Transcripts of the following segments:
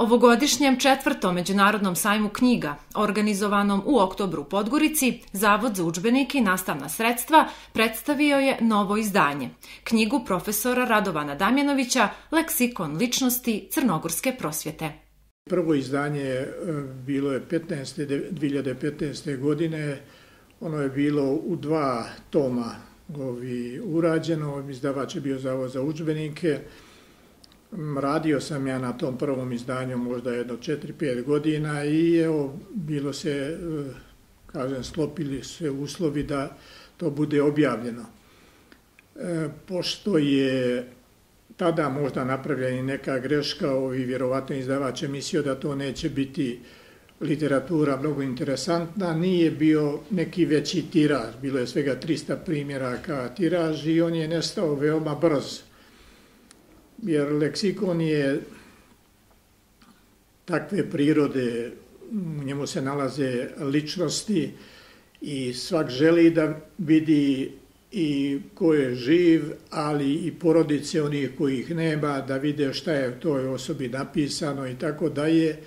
ovogodišnjem četvrtom međunarodnom sajmu knjiga, organizovanom u oktobru u Podgorici, Zavod za učbenike i nastavna sredstva predstavio je novo izdanje, knjigu profesora Radovana Damjanovića Leksikon ličnosti crnogorske prosvjete. Prvo izdanje eh, bilo je 15. 2015. godine, ono je bilo u dva toma ovi, urađeno, izdavač je bio Zavod za učbenike, radio sam ja na tom prvom izdanju možda jedno 4-5 godina i evo, bilo se, e, kažem, slopili se uslovi da to bude objavljeno. E, pošto je tada možda napravljena neka greška, ovi vjerovatno izdavač je mislio da to neće biti literatura mnogo interesantna, nije bio neki veći tiraž, bilo je svega 300 primjeraka tiraž i on je nestao veoma brzo jer leksikon je takve prirode, u njemu se nalaze ličnosti i svak želi da vidi i ko je živ, ali i porodice onih kojih nema, da vide šta je toj osobi napisano i tako da je.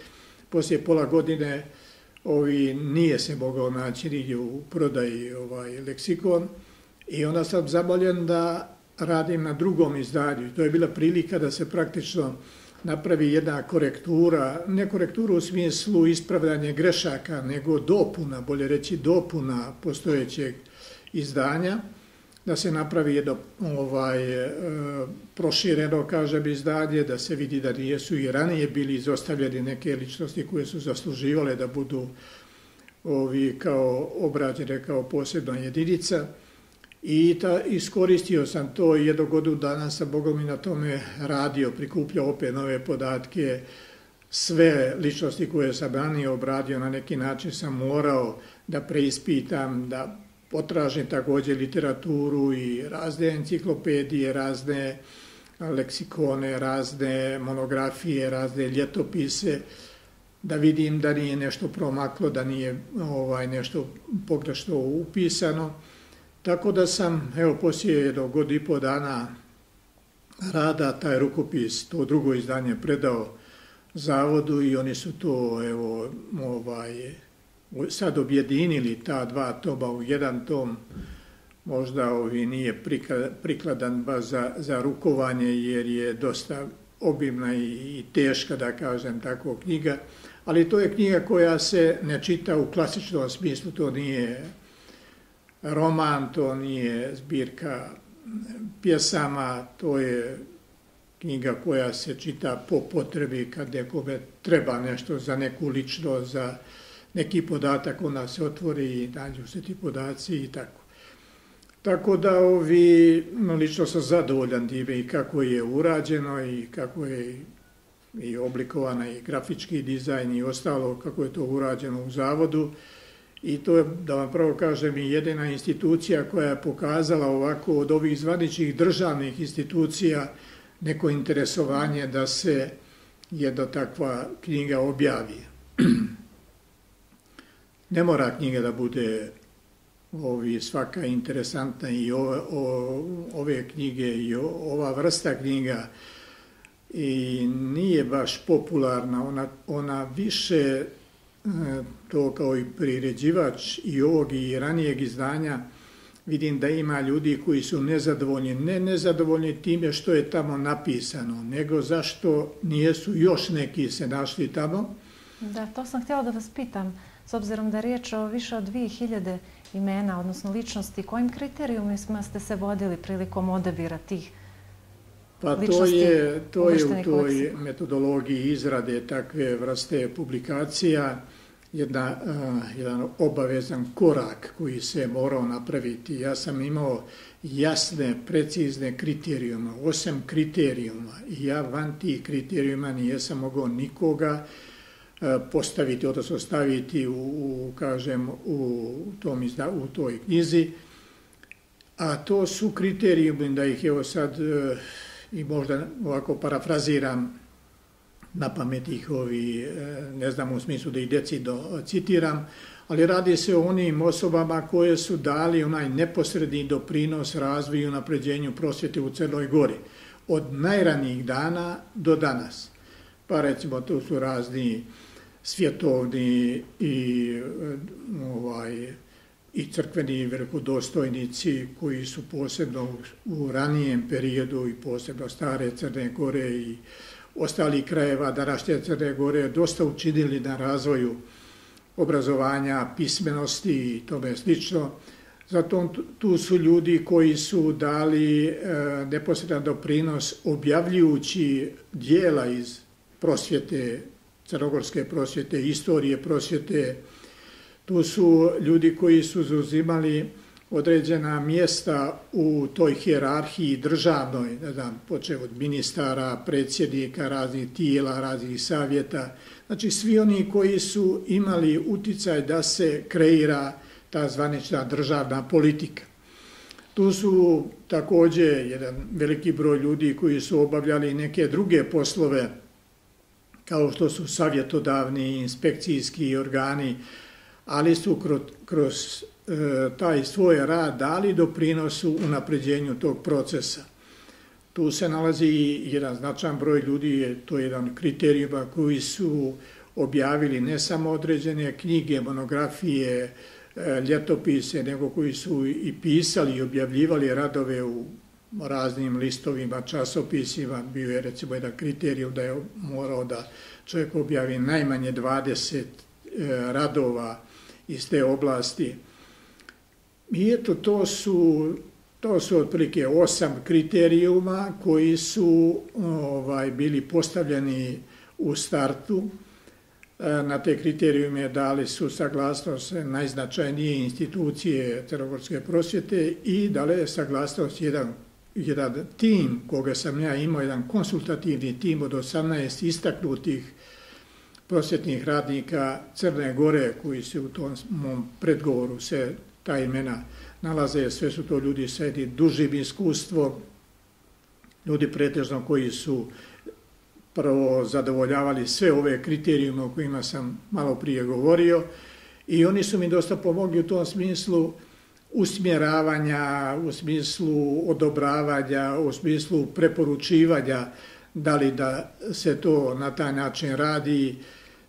Poslije pola godine ovi nije se mogao naći nigdje u prodaji ovaj leksikon i onda sam zamoljen da radim na drugom izdanju. To je bila prilika da se praktično napravi jedna korektura, ne korektura u smislu ispravljanje grešaka, nego dopuna, bolje reći dopuna postojećeg izdanja, da se napravi jedno ovaj, e, prošireno, kaže bi, izdanje, da se vidi da nijesu i ranije bili izostavljeni neke ličnosti koje su zasluživale da budu ovi kao obrađene kao posebna jedinica. I ta, iskoristio sam to i jedno godinu dana sa Bogom i na tome radio, prikupljao opet nove podatke, sve ličnosti koje sam branio, obradio na neki način, sam morao da preispitam, da potražim takođe literaturu i razne enciklopedije, razne leksikone, razne monografije, razne ljetopise, da vidim da nije nešto promaklo, da nije ovaj nešto pogrešno upisano. Tako da sam, evo, poslije jedno god i po dana rada taj rukopis, to drugo izdanje predao zavodu i oni su to, evo, ovaj, sad objedinili ta dva toba u jedan tom, možda ovi nije prikladan ba za, za rukovanje jer je dosta obimna i, i teška, da kažem, tako knjiga, ali to je knjiga koja se ne čita u klasičnom smislu, to nije roman, to nije zbirka pjesama, to je knjiga koja se čita po potrebi kad nekome treba nešto za neku lično, za neki podatak, ona se otvori i nađu se ti podaci i tako. Tako da ovi, no, lično sam zadovoljan dive i kako je urađeno i kako je i oblikovana i grafički dizajn i ostalo kako je to urađeno u zavodu i to je, da vam pravo kažem, jedina institucija koja je pokazala ovako od ovih zvaničih državnih institucija neko interesovanje da se je jedna takva knjiga objavi. ne mora knjiga da bude ovi svaka interesantna i ove, o, ove knjige i ova vrsta knjiga i nije baš popularna ona, ona više e, to kao i priređivač i ovog i ranijeg izdanja, vidim da ima ljudi koji su nezadovoljni, ne nezadovoljni time što je tamo napisano, nego zašto nijesu još neki se našli tamo. Da, to sam htjela da vas pitam, s obzirom da riječ o više od 2000 imena, odnosno ličnosti, kojim kriterijumima ste se vodili prilikom odabira tih Pa to je, to je u toj metodologiji izrade takve vrste publikacija jedna, jedan obavezan korak koji se morao napraviti. Ja sam imao jasne, precizne kriterijuma, osam kriterijuma i ja van tih kriterijuma sam mogao nikoga postaviti, odnosno staviti u, kažem, u, tom izda, u toj knjizi. A to su kriterijumi, da ih evo sad e, i možda ovako parafraziram, na pamet ih ovi, e, ne znam u smislu da ih decido citiram, ali radi se o onim osobama koje su dali onaj neposredni doprinos razvoju i napređenju prosvjete u celoj gori, od najranijih dana do danas. Pa recimo tu su razni svjetovni i e, ovaj, i crkveni velikodostojnici koji su posebno u ranijem periodu i posebno stare Crne Gore i ostali krajeva današnje Crne Gore dosta učinili na razvoju obrazovanja, pismenosti i tome slično. Zato tu su ljudi koji su dali e, neposredan doprinos objavljujući dijela iz prosvjete, crnogorske prosvjete, istorije prosvjete. Tu su ljudi koji su zauzimali određena mjesta u toj hjerarhiji državnoj, ne znam, počeo od ministara, predsjednika, raznih tijela, raznih savjeta, znači svi oni koji su imali uticaj da se kreira ta zvanična državna politika. Tu su također jedan veliki broj ljudi koji su obavljali neke druge poslove, kao što su savjetodavni, inspekcijski organi, ali su kroz, kroz E, taj svoj rad dali doprinosu u napređenju tog procesa. Tu se nalazi i jedan značan broj ljudi, je to je jedan kriterijima koji su objavili ne samo određene knjige, monografije, e, ljetopise, nego koji su i pisali i objavljivali radove u raznim listovima, časopisima. Bio je recimo jedan kriterijum da je morao da čovjek objavi najmanje 20 e, radova iz te oblasti. I eto, to su, to su otprilike osam kriterijuma koji su ovaj, bili postavljeni u startu. E, na te kriterijume dali su saglasnost najznačajnije institucije crnogorske prosvjete i dali je saglasnost jedan, jedan tim koga sam ja imao, jedan konsultativni tim od 18 istaknutih prosvjetnih radnika Crne Gore koji se u tom predgovoru se ta imena nalaze, sve su to ljudi sa jednim dužim iskustvom, ljudi pretežno koji su prvo zadovoljavali sve ove kriterijume o kojima sam malo prije govorio i oni su mi dosta pomogli u tom smislu usmjeravanja, u smislu odobravanja, u smislu preporučivanja da li da se to na taj način radi,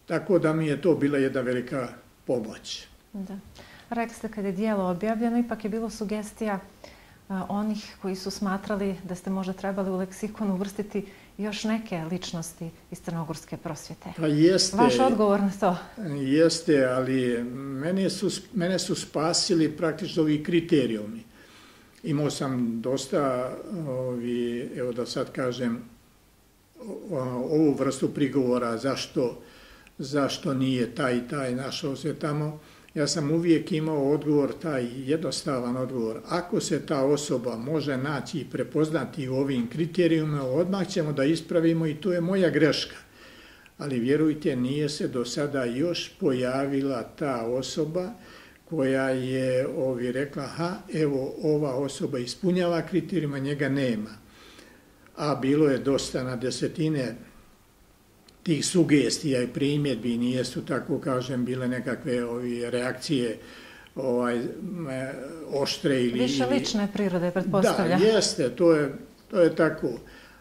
tako da mi je to bila jedna velika pomoć. Da rekli ste kada je dijelo objavljeno, ipak je bilo sugestija onih koji su smatrali da ste možda trebali u leksikon uvrstiti još neke ličnosti iz crnogorske prosvjete. Pa jeste. Vaš odgovor na to? Jeste, ali mene su, mene su spasili praktično ovi kriterijumi. Imao sam dosta, ovi, evo da sad kažem, ovu vrstu prigovora zašto, zašto nije taj i taj našao se tamo ja sam uvijek imao odgovor, taj jednostavan odgovor, ako se ta osoba može naći i prepoznati u ovim kriterijumima, odmah ćemo da ispravimo i to je moja greška. Ali vjerujte, nije se do sada još pojavila ta osoba koja je ovi rekla, ha, evo, ova osoba ispunjava kriterijuma, njega nema. A bilo je dosta na desetine tih sugestija i primjedbi nije su, tako kažem, bile nekakve ovi reakcije ovaj, oštre ili... Više lične prirode, pretpostavlja. Da, jeste, to je, to je tako.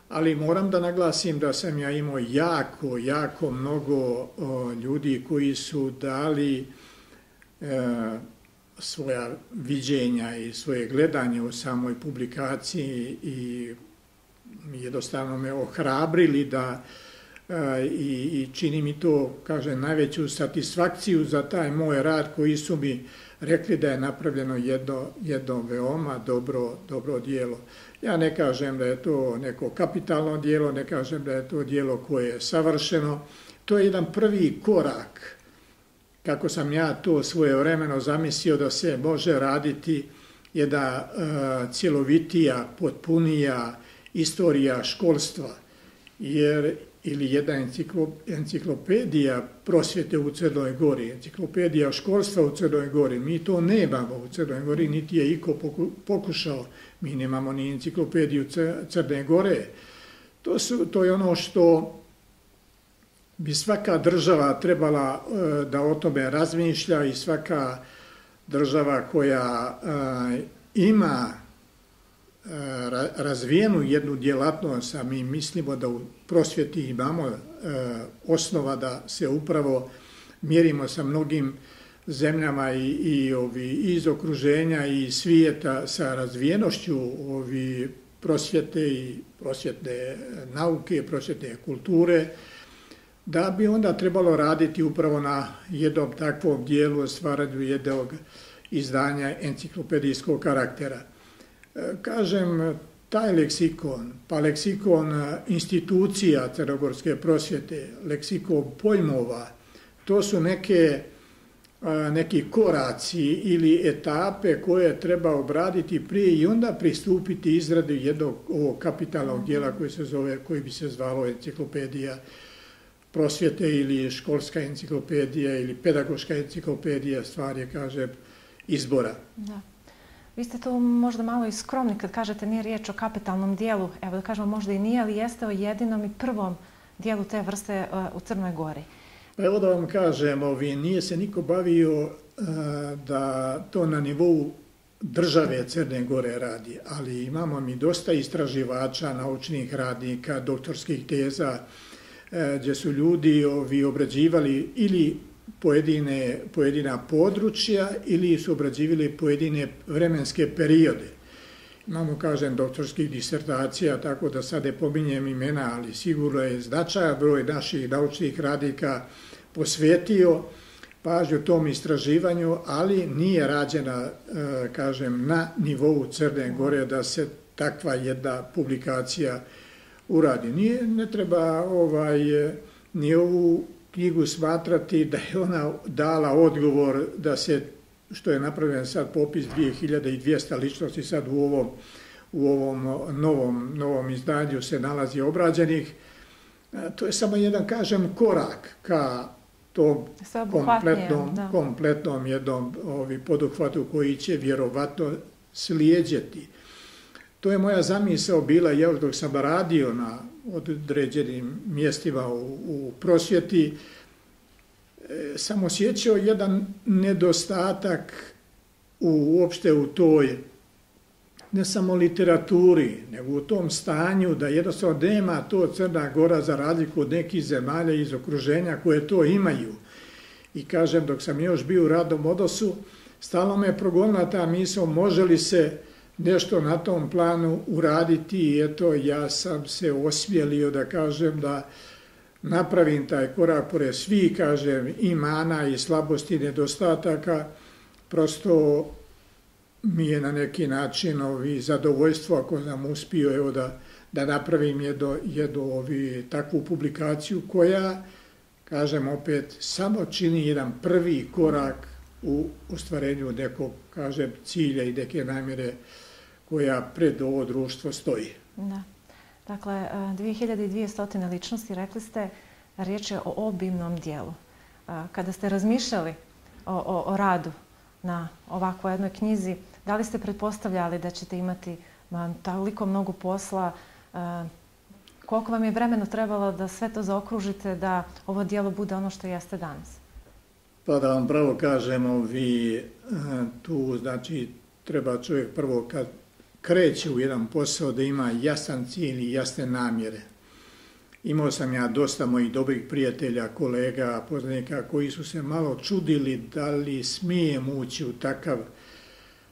Ali moram da naglasim da sam ja imao jako, jako mnogo o, ljudi koji su dali e, svoja viđenja i svoje gledanje u samoj publikaciji i jednostavno me ohrabrili da e, i, i čini mi to, kaže, najveću satisfakciju za taj moj rad koji su mi rekli da je napravljeno jedno, jedno veoma dobro, dobro dijelo. Ja ne kažem da je to neko kapitalno dijelo, ne kažem da je to dijelo koje je savršeno. To je jedan prvi korak kako sam ja to svoje vremeno zamislio da se može raditi jedna e, cjelovitija, potpunija istorija školstva. Jer ili jedna enciklopedija prosvjete u Crnoj Gori, enciklopedija školstva u Crnoj Gori. Mi to ne nemamo u Crnoj Gori, niti je iko pokušao. Mi nemamo ni enciklopediju Crne Gore. To, su, to je ono što bi svaka država trebala e, da o tome razmišlja i svaka država koja e, ima razvijenu jednu djelatnost, a mi mislimo da u prosvjeti imamo e, osnova da se upravo mjerimo sa mnogim zemljama i, i iz okruženja i svijeta sa razvijenošću ovi prosvjete i prosvjetne nauke, prosvjetne kulture, da bi onda trebalo raditi upravo na jednom takvom dijelu stvaranju jednog izdanja enciklopedijskog karaktera kažem, taj leksikon, pa leksikon e, institucija crnogorske prosvjete, leksikon pojmova, to su neke e, neki koraci ili etape koje treba obraditi prije i onda pristupiti izradi jednog ovog kapitalnog mhm. dijela koji se zove, koji bi se zvalo enciklopedija prosvjete ili školska enciklopedija ili pedagoška enciklopedija, stvar je, kaže, izbora. Da. Vi ste to možda malo i skromni kad kažete nije riječ o kapitalnom dijelu. Evo da kažemo možda i nije, ali jeste o jedinom i prvom dijelu te vrste e, u Crnoj Gori. Pa evo da vam kažem, ovi, nije se niko bavio e, da to na nivou države Crne Gore radi, ali imamo mi dosta istraživača, naučnih radnika, doktorskih teza, e, gdje su ljudi ovi obrađivali ili pojedine, pojedina područja ili su obrađivili pojedine vremenske periode. Imamo, kažem, doktorskih disertacija, tako da sad ne pominjem imena, ali sigurno je značaj broj naših naučnih radika posvetio pažnju tom istraživanju, ali nije rađena, e, kažem, na nivou Crne Gore da se takva jedna publikacija uradi. Nije, ne treba ovaj, ni ovu knjigu smatrati da je ona dala odgovor da se, što je napravljen sad popis 2200 ličnosti sad u ovom, u ovom novom, novom izdanju se nalazi obrađenih, e, to je samo jedan, kažem, korak ka to kompletnom, da. kompletnom jednom ovi poduhvatu koji će vjerovatno slijedjeti. To je moja zamisao bila još dok sam radio na određenim mjestima u, u prosvjeti, e, sam osjećao jedan nedostatak u, uopšte u toj, ne samo literaturi, nego u tom stanju da jednostavno nema to Crna Gora za razliku od nekih zemalja iz okruženja koje to imaju. I kažem, dok sam još bio u radnom odnosu, stalno me progonila ta misla, može li se nešto na tom planu uraditi i eto ja sam se osvijelio da kažem da napravim taj korak pore svi, kažem, imana i slabosti i nedostataka, prosto mi je na neki način ovi zadovoljstvo ako sam uspio evo, da, da napravim je do ovi, takvu publikaciju koja, kažem opet, samo čini jedan prvi korak u ostvarenju nekog, kažem, cilja i neke namjere koja pred ovo društvo stoji. Da. Dakle, 2200 e, ličnosti, rekli ste, riječ je o obimnom dijelu. E, kada ste razmišljali o, o, o radu na ovakvoj jednoj knjizi, da li ste pretpostavljali da ćete imati toliko mnogo posla, e, koliko vam je vremeno trebalo da sve to zaokružite, da ovo dijelo bude ono što jeste danas? Pa da vam pravo kažemo, vi tu, znači, treba čovjek prvo kad kreće u jedan posao da ima jasan cilj i jasne namjere. Imao sam ja dosta mojih dobrih prijatelja, kolega, poznanika koji su se malo čudili da li smijem ući u takav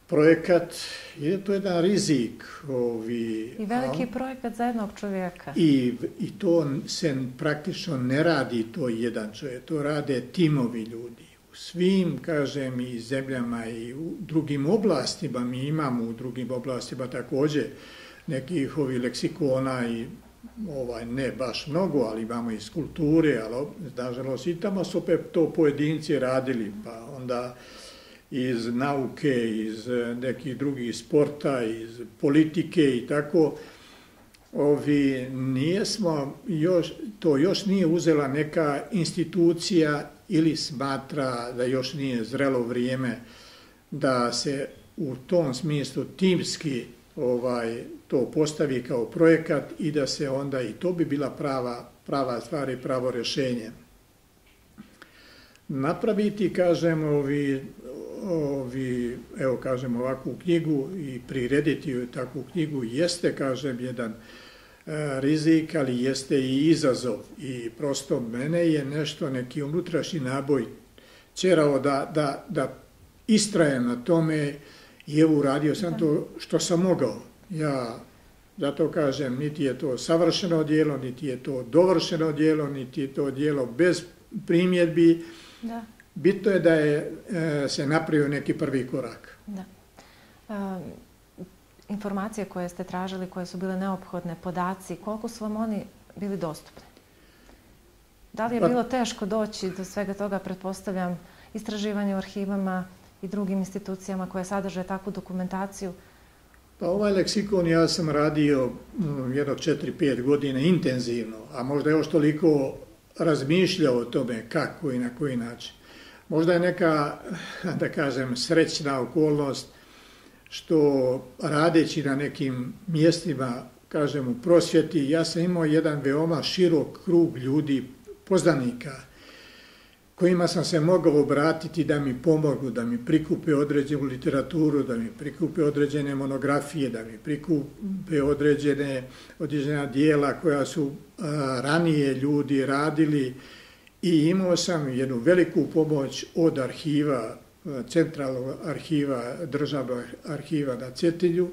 projekat. Je to jedan rizik. Ovi, I veliki projekat za jednog čovjeka. I, I to se praktično ne radi to jedan čovjek, to rade timovi ljudi svim, kažem, i zemljama i u drugim oblastima, mi imamo u drugim oblastima također nekih ovih leksikona i ovaj, ne baš mnogo, ali imamo iz kulture, ali nažalost i tamo su opet to pojedinci radili, pa onda iz nauke, iz nekih drugih sporta, iz politike i tako, ovi nijesmo, još, to još nije uzela neka institucija ili smatra da još nije zrelo vrijeme da se u tom smislu timski ovaj to postavi kao projekat i da se onda i to bi bila prava, prava stvar i pravo rješenje. Napraviti, kažem, ovi, ovi, evo kažem, ovakvu knjigu i prirediti takvu knjigu jeste, kažem, jedan E, rizik, ali jeste i izazov. I prosto mene je nešto, neki unutrašnji naboj čerao da, da, da istraje na tome i evo uradio sam to što sam mogao. Ja zato kažem, niti je to savršeno dijelo, niti je to dovršeno dijelo, niti je to dijelo bez primjedbi. Da. Bitno je da je, e, se napravio neki prvi korak. Da informacije koje ste tražili, koje su bile neophodne, podaci, koliko su vam oni bili dostupni? Da li je pa- bilo teško doći do svega toga, pretpostavljam, istraživanje u arhivama i drugim institucijama koje sadrže takvu dokumentaciju? Pa ovaj leksikon ja sam radio mm, jedno 4-5 godine intenzivno, a možda još toliko razmišljao o tome kako i na koji način. Možda je neka, da kažem, srećna okolnost, što radeći na nekim mjestima, kažem u prosvjeti, ja sam imao jedan veoma širok krug ljudi, poznanika, kojima sam se mogao obratiti da mi pomogu, da mi prikupe određenu literaturu, da mi prikupe određene monografije, da mi prikupe određene, određena dijela koja su ranije ljudi radili i imao sam jednu veliku pomoć od arhiva centralnog arhiva, državnog arhiva na Cetinju,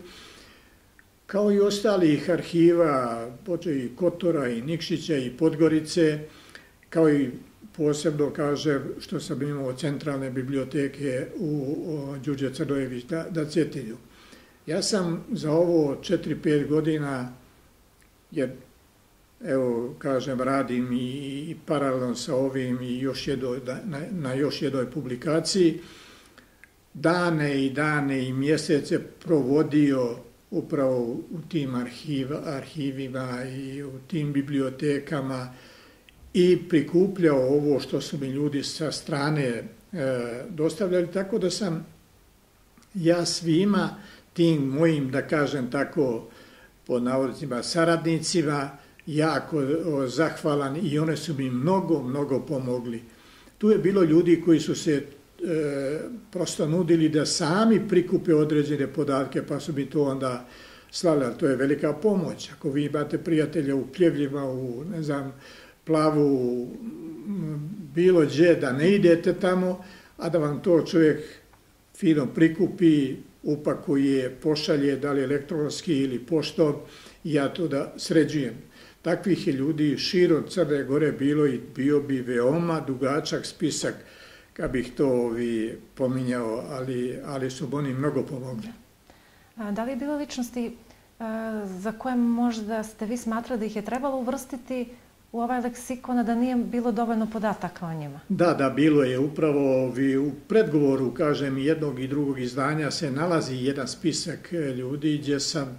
kao i ostalih arhiva, poče i Kotora, i Nikšića, i Podgorice, kao i posebno kaže što sam imao centralne biblioteke u Đuđe Crnojević na, na Cetinju. Ja sam za ovo 4-5 godina, jer evo kažem radim i paralelno sa ovim i još jedo, na, na još jednoj publikaciji dane i dane i mjesece provodio upravo u tim arhiv, arhivima i u tim bibliotekama i prikupljao ovo što su mi ljudi sa strane e, dostavljali, tako da sam ja svima tim mojim, da kažem tako, po navodnicima saradnicima, jako o, zahvalan i one su mi mnogo, mnogo pomogli. Tu je bilo ljudi koji su se e, prosto nudili da sami prikupe određene podatke, pa su mi to onda slali, ali to je velika pomoć. Ako vi imate prijatelja u Pljevljima, u, ne znam, Plavu, bilo gdje, da ne idete tamo, a da vam to čovjek fino prikupi, upakuje, pošalje, da li elektronski ili pošto, ja to da sređujem. Takvih je ljudi širo Crne Gore bilo i bio bi veoma dugačak spisak kad bih to ovi pominjao, ali, ali su oni mnogo pomogli. Da li je bilo ličnosti e, za koje možda ste vi smatrali da ih je trebalo uvrstiti u ovaj leksikon, a da nije bilo dovoljno podataka o njima? Da, da, bilo je upravo vi u predgovoru, kažem, jednog i drugog izdanja se nalazi jedan spisak e, ljudi gdje sam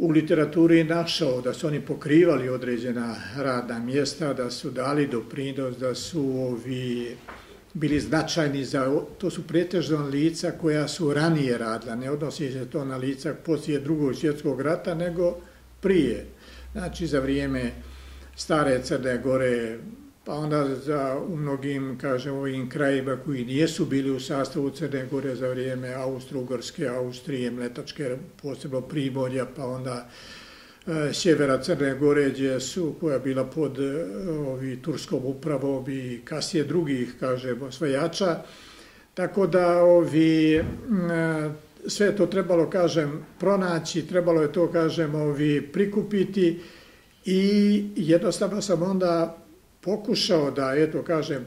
u literaturi našao da su oni pokrivali određena radna mjesta, da su dali doprinos, da su ovi bili značajni za, to su pretežno lica koja su ranije radila, ne odnosi se to na lica poslije drugog svjetskog rata, nego prije, znači za vrijeme stare Crne Gore, pa onda za u mnogim, kažem, ovim krajima koji nijesu bili u sastavu Crne Gore za vrijeme Austro-Ugrske, Austrije, Mletačke, posebno Primorja, pa onda e, sjevera Crne Gore, gdje su, koja je bila pod e, ovi, turskom upravom i kasije drugih, kažem, svajača. Tako da ovi, e, sve to trebalo, kažem, pronaći, trebalo je to, kažem, ovi, prikupiti i jednostavno sam onda pokušao da, eto kažem,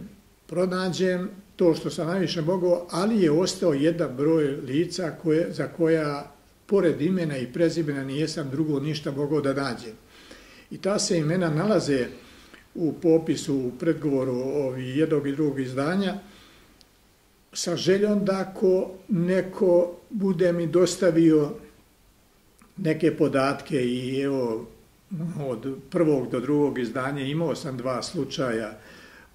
pronađem to što sam najviše mogao, ali je ostao jedan broj lica koje, za koja, pored imena i prezimena, nijesam drugo ništa mogao da nađem. I ta se imena nalaze u popisu, u predgovoru ovi jednog i drugog izdanja, sa željom da ako neko bude mi dostavio neke podatke i evo, od prvog do drugog izdanja imao sam dva slučaja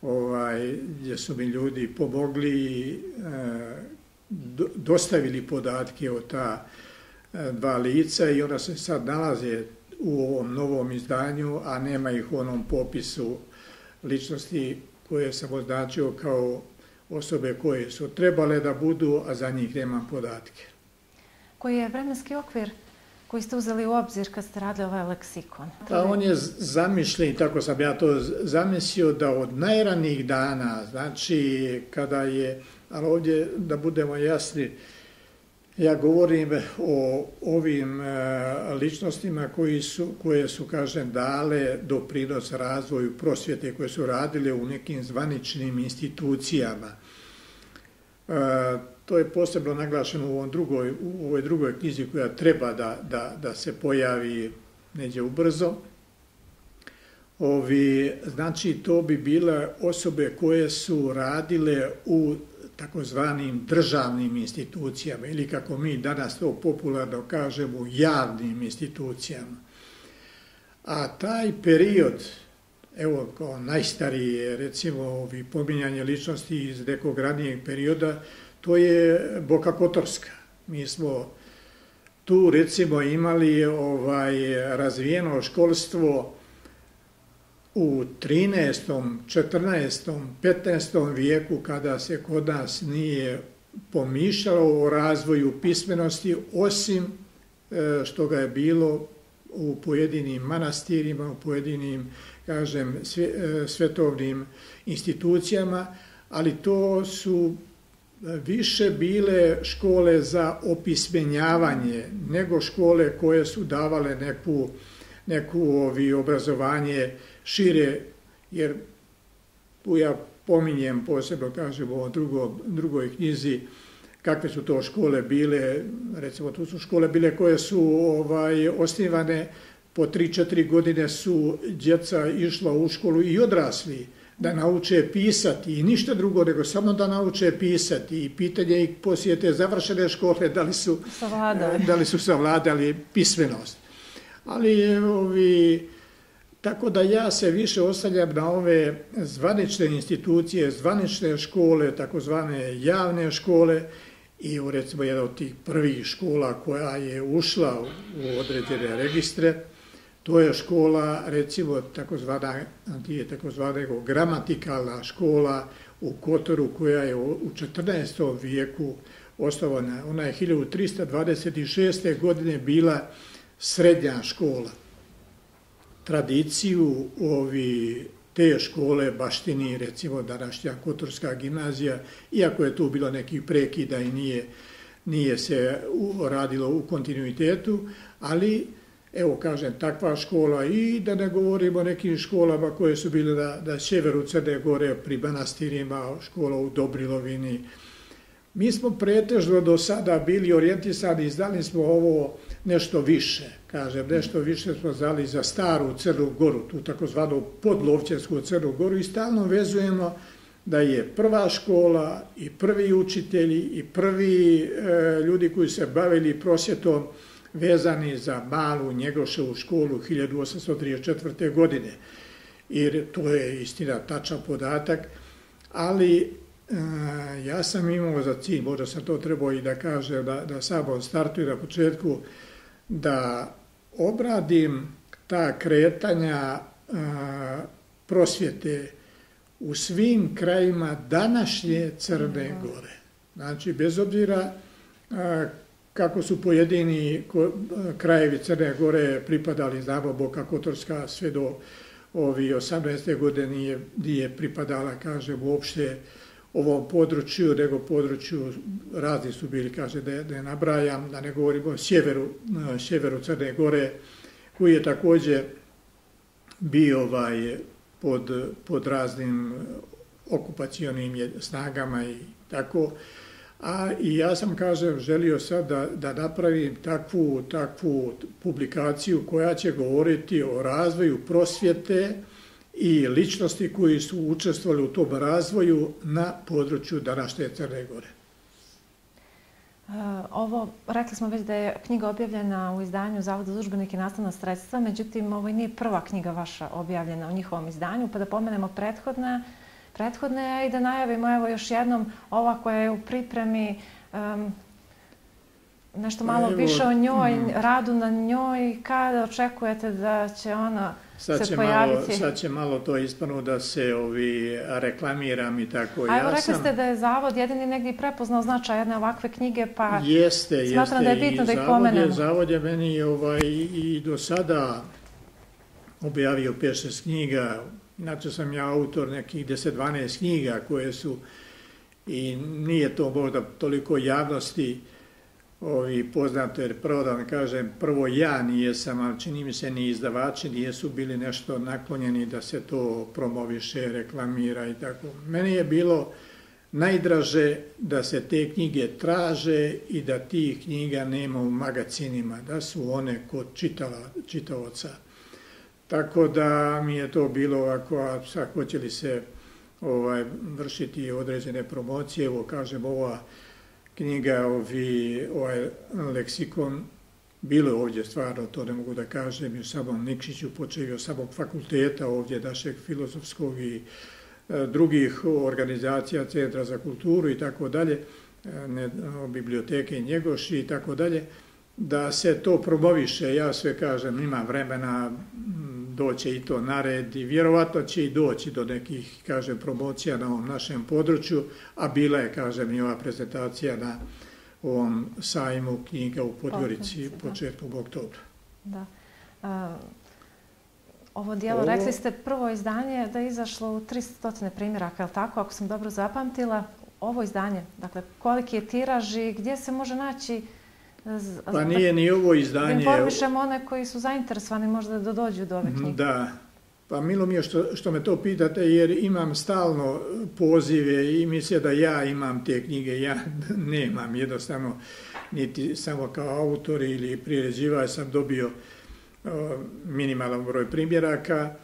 ovaj, gdje su mi ljudi pobogli i e, dostavili podatke o ta e, dva lica i ona se sad nalaze u ovom novom izdanju, a nema ih u onom popisu ličnosti koje sam označio kao osobe koje su trebale da budu, a za njih nemam podatke. Koji je vremenski okvir koji ste uzeli u obzir kad ste radili ovaj leksikon? Pa on je zamišljen, tako sam ja to zamislio, da od najranijih dana, znači kada je, ali ovdje da budemo jasni, ja govorim o ovim e, ličnostima koji su, koje su, kažem, dale doprinos razvoju prosvjete koje su radile u nekim zvaničnim institucijama. E, To je posebno naglašeno u, ovom drugoj, u ovoj drugoj knjizi koja treba da, da, da se pojavi neđe ubrzo. Ovi, znači, to bi bile osobe koje su radile u takozvanim državnim institucijama ili kako mi danas to popularno kažemo javnim institucijama. A taj period, evo kao najstariji je recimo ovi pominjanje ličnosti iz nekog ranijeg perioda, to je Boka Kotorska. Mi smo tu recimo imali ovaj razvijeno školstvo u 13., 14., 15. vijeku kada se kod nas nije pomišljalo o razvoju pismenosti osim e, što ga je bilo u pojedinim manastirima, u pojedinim kažem, e, svetovnim institucijama, ali to su više bile škole za opismenjavanje nego škole koje su davale neku, neku ovi obrazovanje šire, jer tu ja pominjem posebno, kažem o drugo, drugoj knjizi, kakve su to škole bile, recimo tu su škole bile koje su ovaj osnivane, po 3-4 godine su djeca išla u školu i odrasli, da nauče pisati i ništa drugo nego samo da nauče pisati i pitanje ih posjete završene škole da li su savladali. da li su savladali pismenost. Ali ovi tako da ja se više ostavljam na ove zvanične institucije, zvanične škole, takozvane javne škole i u recimo jedna od tih prvih škola koja je ušla u određene registre, To je škola, recimo, takozvada, gdje znači, je takozvada gramatikalna škola u Kotoru koja je u 14. vijeku osnovana. Ona je 1326. godine bila srednja škola. Tradiciju ovi te škole baštini, recimo današnja Kotorska gimnazija, iako je tu bilo nekih prekida i nije, nije se radilo u kontinuitetu, ali evo kažem, takva škola i da ne govorimo o nekim školama koje su bile na, na severu Crne Gore pri Banastirima, škola u Dobrilovini. Mi smo pretežno do sada bili orijentisani i znali smo ovo nešto više, kažem, nešto više smo znali za staru Crnu Goru, tu takozvanu podlovčansku Crnu Goru i stalno vezujemo da je prva škola i prvi učitelji i prvi e, ljudi koji se bavili prosjetom vezani za malu Njegoševu školu 1834. godine. I to je istina tačan podatak, ali e, ja sam imao za cilj, možda sam to trebao i da kažem, da, da samo startu i na početku, da obradim ta kretanja e, prosvjete u svim krajima današnje Crne Gore. Znači, bez obzira e, kako su pojedini e, krajevi Crne Gore pripadali, znamo, Boka Kotorska sve do ovi 18. godine nije, nije pripadala, kažem, uopšte ovom području, nego području razni su bili, kaže, da, da je nabrajam, da ne govorimo o sjeveru, e, sjeveru Crne Gore, koji je takođe bio ovaj, pod, pod raznim okupacijonim snagama i tako. A i ja sam, kažem, želio sad da, da napravim takvu, takvu publikaciju koja će govoriti o razvoju prosvjete i ličnosti koji su učestvali u tom razvoju na području današnje Crne Gore. Ovo, rekli smo već da je knjiga objavljena u izdanju Zavoda za užbenike i nastavna sredstva, međutim, ovo i nije prva knjiga vaša objavljena u njihovom izdanju, pa da pomenemo prethodna, prethodne i da najavimo evo još jednom ova koja je u pripremi um, nešto malo evo, više o njoj, mhm. radu na njoj, kada očekujete da će ona se pojaviti? sad će malo to ispano da se ovi reklamiram i tako. A evo, ja rekli ste da je Zavod jedini negdje prepoznao značaj jedne ovakve knjige, pa jeste, smatram da je bitno da ih pomenemo. Je, zavod je meni ovaj, i do sada objavio 5-6 knjiga, Inače sam ja autor nekih 10-12 knjiga koje su i nije to možda toliko javnosti ovi poznato jer prvo da vam kažem prvo ja nije sam, ali čini mi se ni izdavači nije su bili nešto naklonjeni da se to promoviše, reklamira i tako. Meni je bilo najdraže da se te knjige traže i da tih knjiga nema u magazinima, da su one kod čitala, čitavaca. Tako da mi je to bilo ovako, a sad hoće li se ovaj, vršiti određene promocije, evo kažem, ova knjiga, ovi, ovaj leksikon, bilo je ovdje stvarno, to ne mogu da kažem, i u samom Nikšiću počeo, i u samom fakulteta ovdje našeg filozofskog i e, drugih organizacija, Centra za kulturu i tako dalje, biblioteke Njegoši i tako dalje, da se to promoviše, ja sve kažem, ima vremena, doće i to na red i vjerovatno će i doći do nekih, kažem, promocija na ovom našem području, a bila je, kažem, i ova prezentacija na ovom sajmu knjiga u Podgorici početkom oktobra. Da. Ovo dijelo, rekli ste, prvo izdanje da je izašlo u 300 primjeraka, je li tako? Ako sam dobro zapamtila, ovo izdanje, dakle, koliki je tiraž i gdje se može naći Pa nije ni ovo izdanje. Da informišemo one koji su zainteresovani možda da dođu do ove knjige. Da. Pa milo mi je što, što me to pitate jer imam stalno pozive i mislije da ja imam te knjige. Ja nemam jednostavno niti samo kao autor ili priređivač sam dobio minimalan broj primjeraka.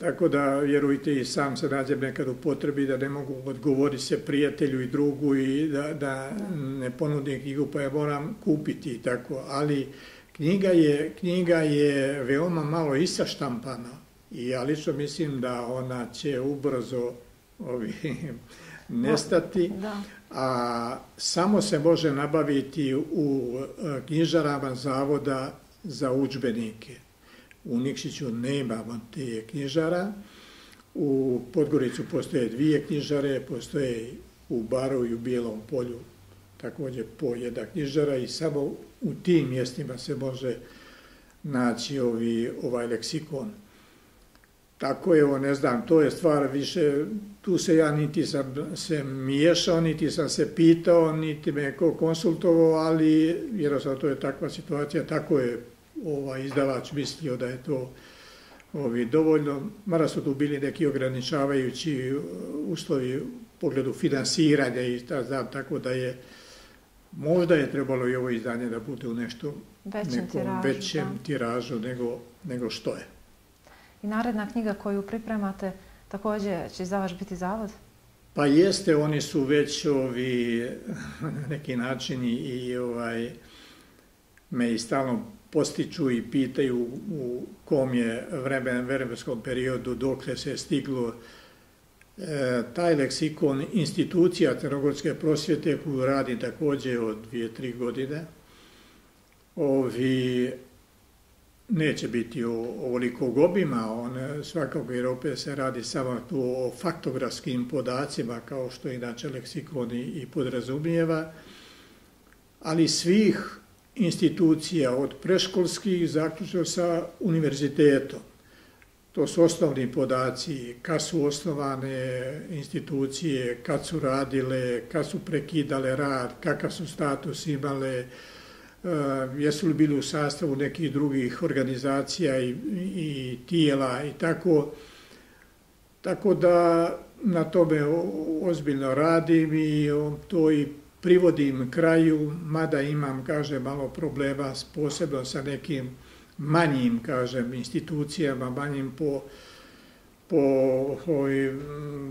Tako da, vjerujte, i sam se nađem nekad u potrebi da ne mogu odgovoriti se prijatelju i drugu i da, da ne ponudim knjigu, pa je moram kupiti i tako. Ali knjiga je, knjiga je veoma malo isaštampana i ja lično mislim da ona će ubrzo ovi, nestati. A samo se može nabaviti u e, knjižarama zavoda za učbenike. U Nikšiću nema te knjižara. U Podgoricu postoje dvije knjižare, postoje u Baru i u Bijelom polju takođe po jedna knjižara i samo u tim mjestima se može naći ovaj leksikon. Tako je, ne znam, to je stvar više, tu se ja niti sam se miješao, niti sam se pitao, niti me je ko konsultovao, ali vjerozno to je takva situacija, tako je ovaj izdavač mislio da je to ovi dovoljno, mara su tu bili neki ograničavajući e, uslovi u pogledu finansiranja i ta, znam, tako da je možda je trebalo i ovo izdanje da bude u nešto većem nekom tiražu, većem da. tiražu nego, nego što je. I naredna knjiga koju pripremate također će za vaš biti zavod? Pa jeste, oni su već ovi, na neki način i, i ovaj, me i stalno postiču i pitaju u kom je vremen, vremenskom periodu dok se stiglo e, taj leksikon institucija terogorske prosvjete koju radi takođe od dvije, tri godine ovi neće biti o velikog obima, on svakog Europe se radi samo tu o faktografskim podacima kao što inače leksikon i podrazumijeva, ali svih institucija od preškolskih zaključno sa univerzitetom. To su osnovni podaci, kad su osnovane institucije, kad su radile, kad su prekidale rad, kakav su status imale, e, jesu li bili u sastavu nekih drugih organizacija i, i tijela i tako. Tako da na tome ozbiljno radim i to i privodim kraju, mada imam, kaže, malo problema, posebno sa nekim manjim, kažem, institucijama, manjim po, po ovaj,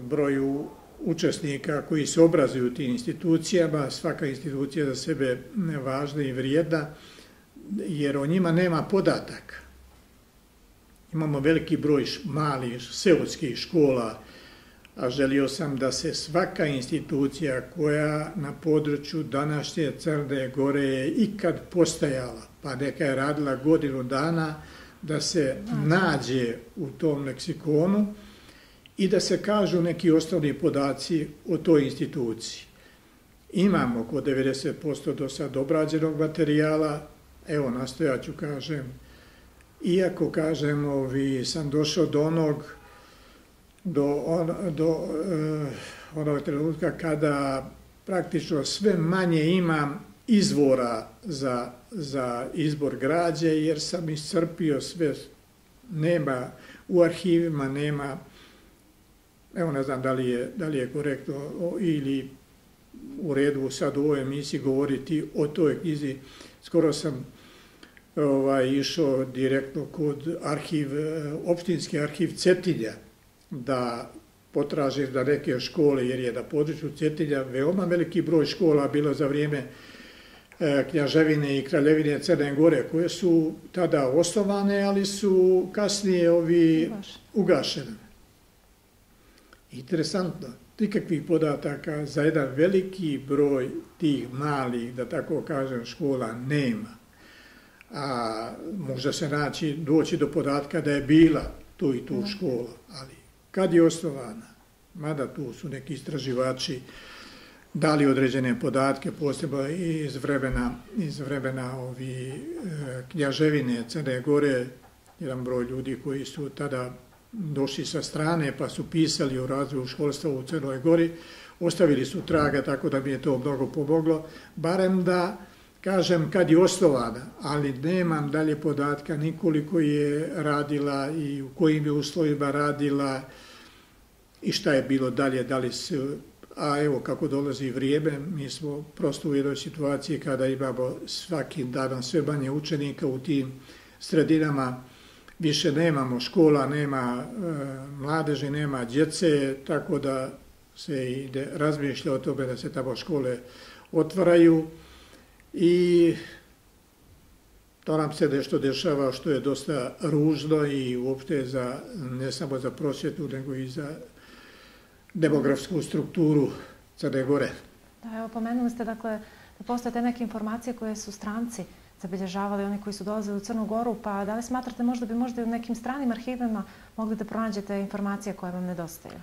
broju učesnika koji se obrazuju u tim institucijama, svaka institucija za sebe je važna i vrijedna, jer o njima nema podataka. Imamo veliki broj malih seotskih škola, škola, a želio sam da se svaka institucija koja na području današnje Crne Gore je ikad postajala, pa neka je radila godinu dana, da se nađe u tom leksikonu i da se kažu neki ostali podaci o toj instituciji. Imamo oko 90% do sad obrađenog materijala, evo nastojaću kažem, iako kažem, ovi, sam došao do onog, do, do uh, eh, onog trenutka kada praktično sve manje imam izvora za, za izbor građe, jer sam iscrpio sve, nema u arhivima, nema, evo ne znam da li je, da li je korektno ili u redu sad u ovoj emisiji govoriti o toj knjizi, skoro sam ovaj, išao direktno kod arhiv, eh, opštinski arhiv Cetilja, da potraže da neke škole, jer je da području Cetinja veoma veliki broj škola bilo za vrijeme e, knjaževine i kraljevine Crne Gore, koje su tada osnovane, ali su kasnije ovi ugašene. Interesantno, nikakvih podataka za jedan veliki broj tih malih, da tako kažem, škola nema. A možda se naći, doći do podatka da je bila tu i tu škola, ali kad je osnovana, mada tu su neki istraživači dali određene podatke, posebno iz vremena, iz vremena ovi, e, knjaževine Crne Gore, jedan broj ljudi koji su tada došli sa strane pa su pisali o razvoju školstva u Crnoj Gori, ostavili su traga tako da bi je to mnogo pomoglo, barem da kažem kad je osnovana, ali nemam dalje podatka nikoliko je radila i u kojim je uslovima radila, i šta je bilo dalje, da li se, a evo kako dolazi vrijeme, mi smo prosto u jednoj situaciji kada imamo svaki dan sve manje učenika u tim sredinama, više nemamo škola, nema e, mladeži, nema djece, tako da se ide razmišlja o tome da se tamo škole otvaraju i to nam se nešto dešava što je dosta ružno i uopšte za, ne samo za prosvjetu nego i za demografsku strukturu Crne Gore. Da, evo, pomenuli ste, dakle, da postoje te neke informacije koje su stranci zabilježavali, oni koji su dolazili u Crnu Goru, pa da li smatrate možda bi možda u nekim stranim arhivima mogli da pronađete informacije koje vam nedostaju?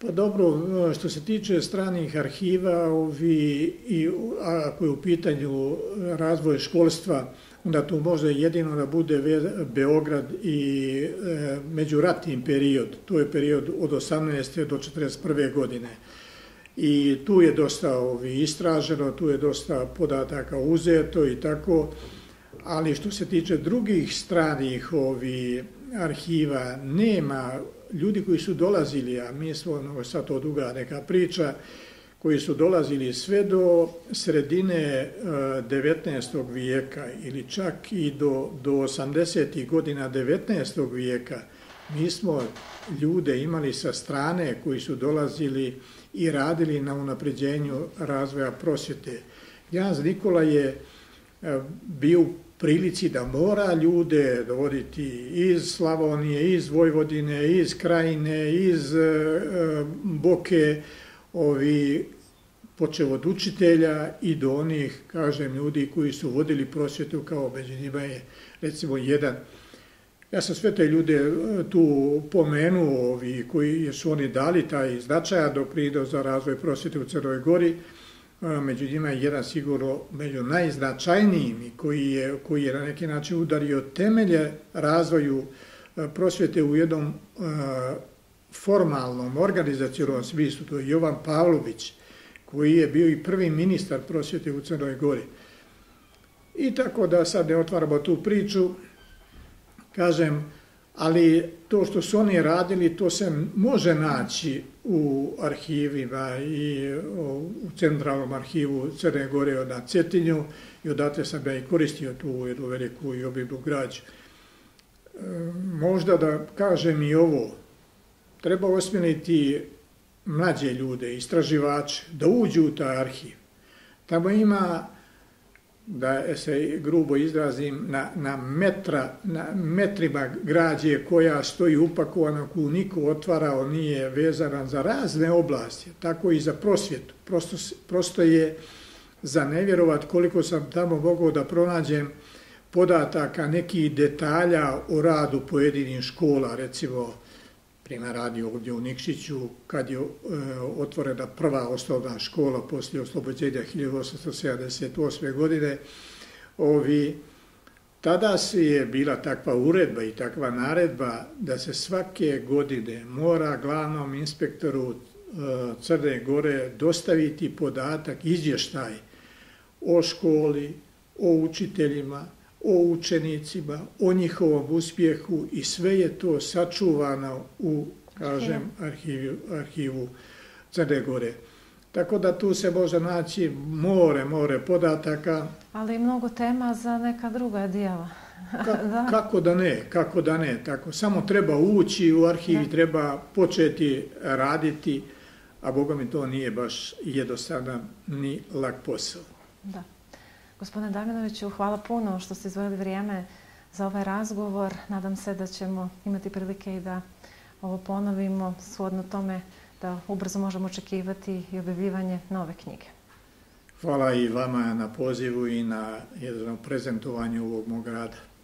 Pa dobro, što se tiče stranih arhiva, ovi, i ako je u pitanju razvoja školstva, onda tu može jedino da bude Beograd i e, međuratni period, to je period od 18. do 41. godine. I tu je dosta ovi, istraženo, tu je dosta podataka uzeto i tako, ali što se tiče drugih stranih ovih arhiva, nema ljudi koji su dolazili, a mi smo, ono, sad to duga neka priča, koji su dolazili sve do sredine 19. E, vijeka ili čak i do, do 80. godina 19. vijeka, mi smo ljude imali sa strane koji su dolazili i radili na unapređenju razvoja prosvjete. Jan Nikola je e, bio prilici da mora ljude dovoditi iz Slavonije, iz Vojvodine, iz Krajine, iz e, e, Boke, ovi počeo od učitelja i do onih, kažem, ljudi koji su vodili prosvjetu kao među njima je, recimo, jedan. Ja sam sve te ljude e, tu pomenuo, ovi koji su oni dali taj značaja do prido za razvoj prosvjete u Crnoj Gori, E, među njima je jedan sigurno među najznačajnijim i koji je, koji je na neki način udario temelje razvoju e, prosvete u jednom e, formalnom organizacijalnom smislu, to je Jovan Pavlović, koji je bio i prvi ministar prosvete u Crnoj Gori. I tako da sad ne otvaramo tu priču, kažem, ali to što su oni radili, to se može naći u arhivima i u centralnom arhivu Crne Gore na Cetinju i odatle sam ja i koristio tu jednu veliku i obivnu građu. E, možda da kažem i ovo, treba osmjeliti mlađe ljude, istraživače, da uđu u taj arhiv. Tamo ima da se grubo izrazim, na, na, metra, na metrima građe koja stoji upakovana, koju niko otvarao, nije vezaran za razne oblasti, tako i za prosvjet Prosto, prosto je za nevjerovat koliko sam tamo mogao da pronađem podataka, nekih detalja o radu pojedinih škola, recimo, primjer radi ovdje u Nikšiću, kad je e, otvorena prva osnovna škola poslije oslobođenja 1878. godine, ovi, tada se je bila takva uredba i takva naredba da se svake godine mora glavnom inspektoru e, Crne Gore dostaviti podatak, izvještaj o školi, o učiteljima, o učenicima, o njihovom uspjehu i sve je to sačuvano u, kažem, arhivu, arhivu Crne Gore. Tako da tu se može naći more, more podataka. Ali i mnogo tema za neka druga dijela. Kako da ne, kako da ne. Tako. Samo treba ući u arhiv i treba početi raditi, a Boga mi to nije baš jednostavan ni lak posao. Da. Gospodine Damjanoviću, hvala puno što ste izvojili vrijeme za ovaj razgovor. Nadam se da ćemo imati prilike i da ovo ponovimo suodno tome da ubrzo možemo očekivati i objavljivanje nove knjige. Hvala i vama na pozivu i na jednom prezentovanju ovog mog rada.